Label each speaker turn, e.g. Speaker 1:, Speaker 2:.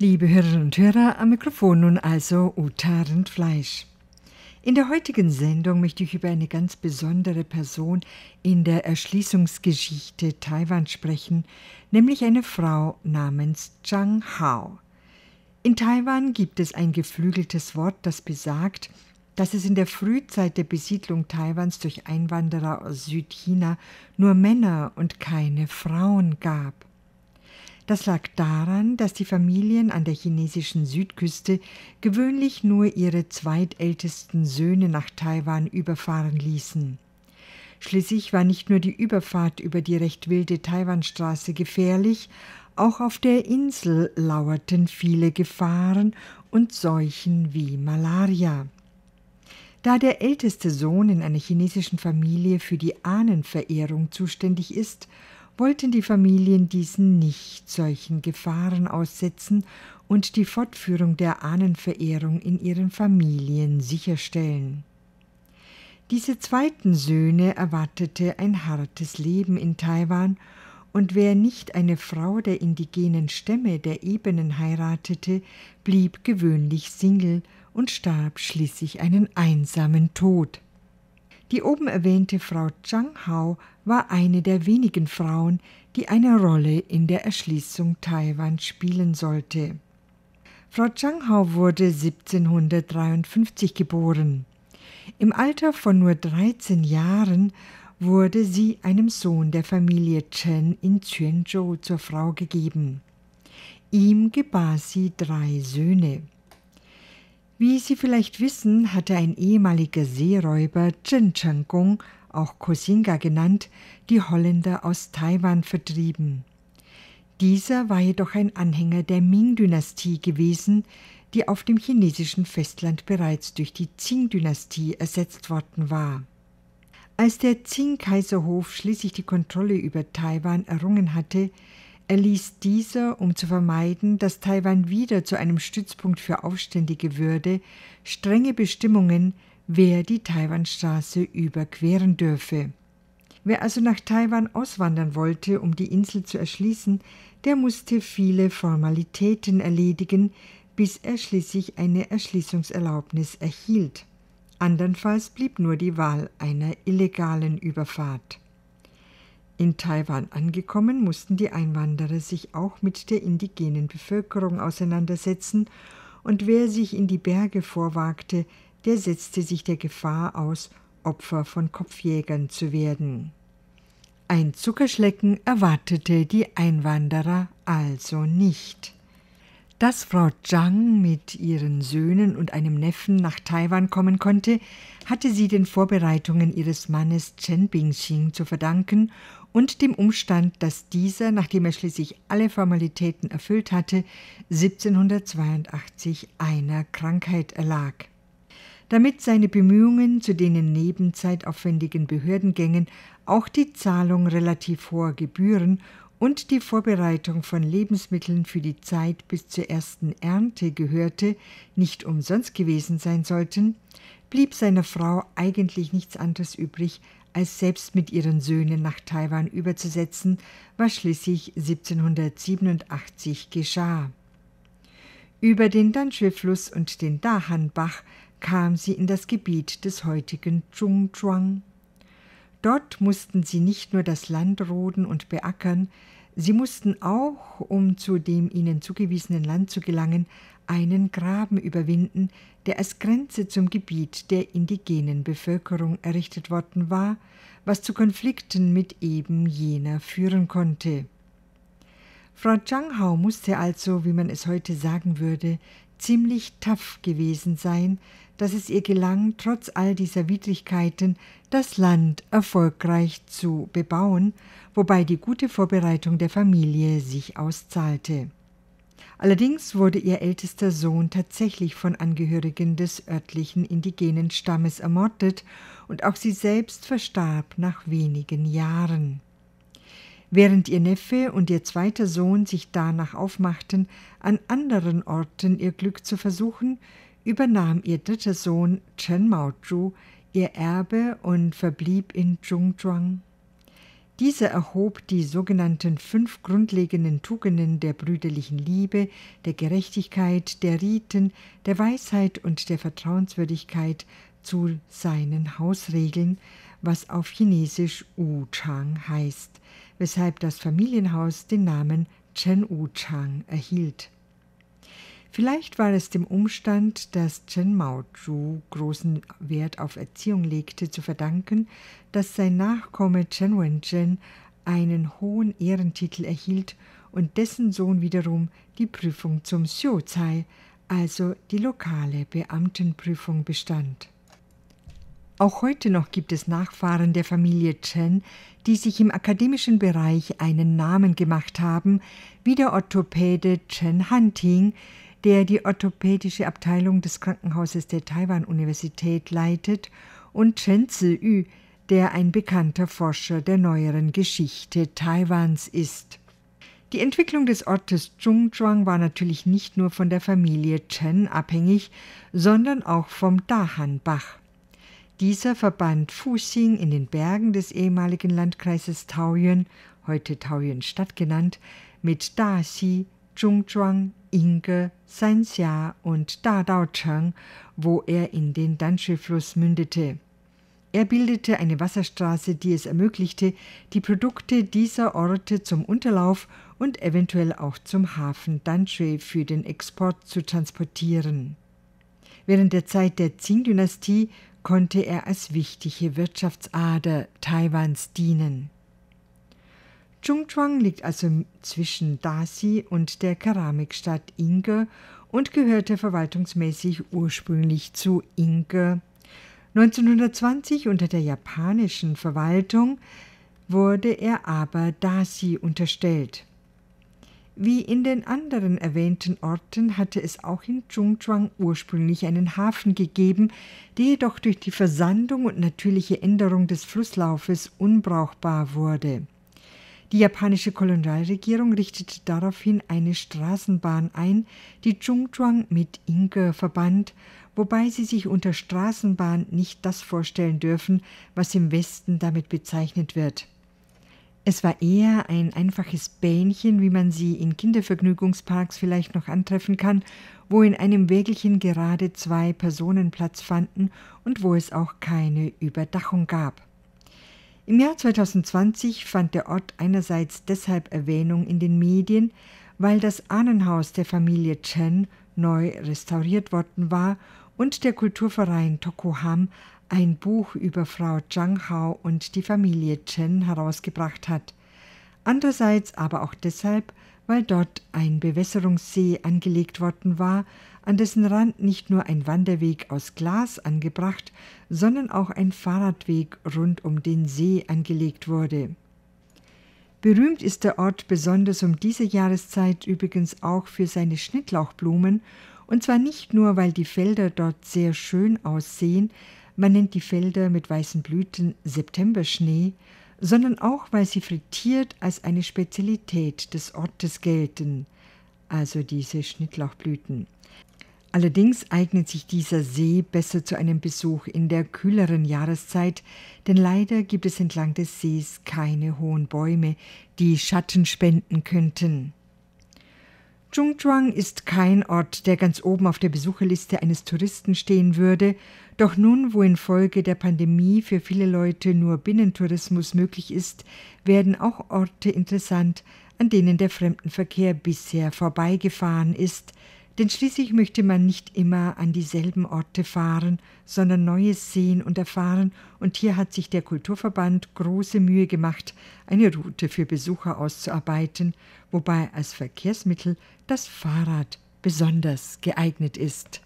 Speaker 1: Liebe Hörerinnen und Hörer, am Mikrofon nun also Uta Rindfleisch. In der heutigen Sendung möchte ich über eine ganz besondere Person in der Erschließungsgeschichte Taiwans sprechen, nämlich eine Frau namens Zhang Hao. In Taiwan gibt es ein geflügeltes Wort, das besagt, dass es in der Frühzeit der Besiedlung Taiwans durch Einwanderer aus Südchina nur Männer und keine Frauen gab. Das lag daran, dass die Familien an der chinesischen Südküste gewöhnlich nur ihre zweitältesten Söhne nach Taiwan überfahren ließen. Schließlich war nicht nur die Überfahrt über die recht wilde Taiwanstraße gefährlich, auch auf der Insel lauerten viele Gefahren und Seuchen wie Malaria. Da der älteste Sohn in einer chinesischen Familie für die Ahnenverehrung zuständig ist, wollten die Familien diesen nicht solchen Gefahren aussetzen und die Fortführung der Ahnenverehrung in ihren Familien sicherstellen. Diese zweiten Söhne erwartete ein hartes Leben in Taiwan, und wer nicht eine Frau der indigenen Stämme der Ebenen heiratete, blieb gewöhnlich Single und starb schließlich einen einsamen Tod. Die oben erwähnte Frau Zhang Hao war eine der wenigen Frauen, die eine Rolle in der Erschließung Taiwans spielen sollte. Frau Chang Hao wurde 1753 geboren. Im Alter von nur 13 Jahren wurde sie einem Sohn der Familie Chen in Quanzhou zur Frau gegeben. Ihm gebar sie drei Söhne. Wie Sie vielleicht wissen, hatte ein ehemaliger Seeräuber Chen Chengkong auch Kosinga genannt, die Holländer aus Taiwan vertrieben. Dieser war jedoch ein Anhänger der Ming-Dynastie gewesen, die auf dem chinesischen Festland bereits durch die Qing-Dynastie ersetzt worden war. Als der Qing-Kaiserhof schließlich die Kontrolle über Taiwan errungen hatte, erließ dieser, um zu vermeiden, dass Taiwan wieder zu einem Stützpunkt für Aufständige würde, strenge Bestimmungen, wer die Taiwanstraße überqueren dürfe. Wer also nach Taiwan auswandern wollte, um die Insel zu erschließen, der musste viele Formalitäten erledigen, bis er schließlich eine Erschließungserlaubnis erhielt. Andernfalls blieb nur die Wahl einer illegalen Überfahrt. In Taiwan angekommen, mussten die Einwanderer sich auch mit der indigenen Bevölkerung auseinandersetzen, und wer sich in die Berge vorwagte, der setzte sich der Gefahr aus, Opfer von Kopfjägern zu werden. Ein Zuckerschlecken erwartete die Einwanderer also nicht. Dass Frau Zhang mit ihren Söhnen und einem Neffen nach Taiwan kommen konnte, hatte sie den Vorbereitungen ihres Mannes Chen Bingxing zu verdanken und dem Umstand, dass dieser, nachdem er schließlich alle Formalitäten erfüllt hatte, 1782 einer Krankheit erlag damit seine Bemühungen zu den neben zeitaufwendigen Behördengängen auch die Zahlung relativ hoher Gebühren und die Vorbereitung von Lebensmitteln für die Zeit bis zur ersten Ernte gehörte, nicht umsonst gewesen sein sollten, blieb seiner Frau eigentlich nichts anderes übrig, als selbst mit ihren Söhnen nach Taiwan überzusetzen, was schließlich 1787 geschah. Über den Danshui-Fluss und den Dahan-Bach kam sie in das Gebiet des heutigen Zhongzhuang. Dort mussten sie nicht nur das Land roden und beackern, sie mussten auch, um zu dem ihnen zugewiesenen Land zu gelangen, einen Graben überwinden, der als Grenze zum Gebiet der indigenen Bevölkerung errichtet worden war, was zu Konflikten mit eben jener führen konnte. Frau Zhanghao musste also, wie man es heute sagen würde, ziemlich taff gewesen sein, dass es ihr gelang, trotz all dieser Widrigkeiten das Land erfolgreich zu bebauen, wobei die gute Vorbereitung der Familie sich auszahlte. Allerdings wurde ihr ältester Sohn tatsächlich von Angehörigen des örtlichen indigenen Stammes ermordet und auch sie selbst verstarb nach wenigen Jahren während ihr Neffe und ihr zweiter Sohn sich danach aufmachten, an anderen Orten ihr Glück zu versuchen, übernahm ihr dritter Sohn Chen Maozhu ihr Erbe und verblieb in Zhongzhuang. Dieser erhob die sogenannten fünf grundlegenden Tugenden der brüderlichen Liebe, der Gerechtigkeit, der Riten, der Weisheit und der Vertrauenswürdigkeit zu seinen Hausregeln, was auf Chinesisch Wu Chang heißt – weshalb das Familienhaus den Namen Chen U Chang erhielt. Vielleicht war es dem Umstand, dass Chen Mao Zhu großen Wert auf Erziehung legte, zu verdanken, dass sein Nachkomme Chen Wenchen einen hohen Ehrentitel erhielt und dessen Sohn wiederum die Prüfung zum Xiu Xiuzai, also die lokale Beamtenprüfung, bestand. Auch heute noch gibt es Nachfahren der Familie Chen, die sich im akademischen Bereich einen Namen gemacht haben, wie der Orthopäde Chen Hanting, der die orthopädische Abteilung des Krankenhauses der Taiwan-Universität leitet, und Chen zi der ein bekannter Forscher der neueren Geschichte Taiwans ist. Die Entwicklung des Ortes Zhongzhuang war natürlich nicht nur von der Familie Chen abhängig, sondern auch vom Dahanbach. Dieser verband Fuxing in den Bergen des ehemaligen Landkreises Taoyuan, heute Taoyuan-Stadt genannt, mit Daxi, Zhongzhuang, Inge, Sanxia und Dadaocheng, wo er in den Danshi-Fluss mündete. Er bildete eine Wasserstraße, die es ermöglichte, die Produkte dieser Orte zum Unterlauf und eventuell auch zum Hafen Danshui für den Export zu transportieren. Während der Zeit der Qing-Dynastie konnte er als wichtige Wirtschaftsader Taiwans dienen. Chungchuang liegt also zwischen Dasi und der Keramikstadt Inge und gehörte verwaltungsmäßig ursprünglich zu Inge. 1920 unter der japanischen Verwaltung wurde er aber Dasi unterstellt. Wie in den anderen erwähnten Orten hatte es auch in Chungchuang ursprünglich einen Hafen gegeben, der jedoch durch die Versandung und natürliche Änderung des Flusslaufes unbrauchbar wurde. Die japanische Kolonialregierung richtete daraufhin eine Straßenbahn ein, die Chungchuang mit Inge verband, wobei sie sich unter Straßenbahn nicht das vorstellen dürfen, was im Westen damit bezeichnet wird. Es war eher ein einfaches Bähnchen, wie man sie in Kindervergnügungsparks vielleicht noch antreffen kann, wo in einem Wägelchen gerade zwei Personen Platz fanden und wo es auch keine Überdachung gab. Im Jahr 2020 fand der Ort einerseits deshalb Erwähnung in den Medien, weil das Ahnenhaus der Familie Chen neu restauriert worden war und der Kulturverein Tokoham ein Buch über Frau Zhang Hao und die Familie Chen herausgebracht hat. Andererseits aber auch deshalb, weil dort ein Bewässerungssee angelegt worden war, an dessen Rand nicht nur ein Wanderweg aus Glas angebracht, sondern auch ein Fahrradweg rund um den See angelegt wurde. Berühmt ist der Ort besonders um diese Jahreszeit übrigens auch für seine Schnittlauchblumen, und zwar nicht nur, weil die Felder dort sehr schön aussehen, man nennt die Felder mit weißen Blüten Septemberschnee, sondern auch, weil sie frittiert als eine Spezialität des Ortes gelten, also diese Schnittlauchblüten. Allerdings eignet sich dieser See besser zu einem Besuch in der kühleren Jahreszeit, denn leider gibt es entlang des Sees keine hohen Bäume, die Schatten spenden könnten. Zhongzhuang ist kein Ort, der ganz oben auf der Besucherliste eines Touristen stehen würde, doch nun, wo infolge der Pandemie für viele Leute nur Binnentourismus möglich ist, werden auch Orte interessant, an denen der Fremdenverkehr bisher vorbeigefahren ist, denn schließlich möchte man nicht immer an dieselben Orte fahren, sondern Neues sehen und erfahren, und hier hat sich der Kulturverband große Mühe gemacht, eine Route für Besucher auszuarbeiten, wobei als Verkehrsmittel das Fahrrad besonders geeignet ist.